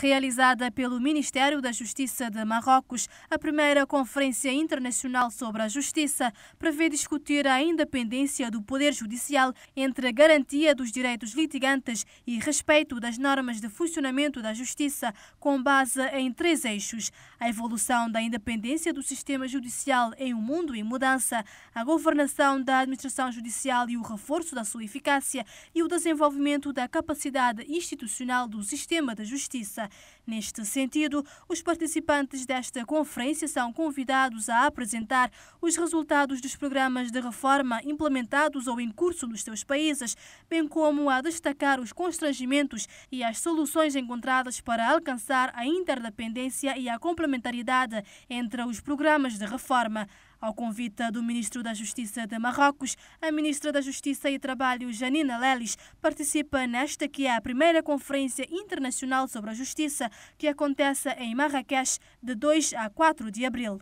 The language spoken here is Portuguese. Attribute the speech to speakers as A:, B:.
A: realizada pelo Ministério da Justiça de Marrocos, a primeira Conferência Internacional sobre a Justiça prevê discutir a independência do Poder Judicial entre a garantia dos direitos litigantes e respeito das normas de funcionamento da Justiça, com base em três eixos: a evolução da independência do sistema judicial em um mundo em mudança, a governação da administração judicial e o reforço da sua eficácia e o desenvolvimento da capacidade institucional do sistema da justiça. Neste sentido, os participantes desta conferência são convidados a apresentar os resultados dos programas de reforma implementados ou em curso nos seus países, bem como a destacar os constrangimentos e as soluções encontradas para alcançar a interdependência e a complementaridade entre os programas de reforma. Ao convite do ministro da Justiça de Marrocos, a ministra da Justiça e Trabalho, Janina Lelis, participa nesta que é a primeira Conferência Internacional sobre a Justiça Justiça que acontece em Marrakech de 2 a 4 de abril.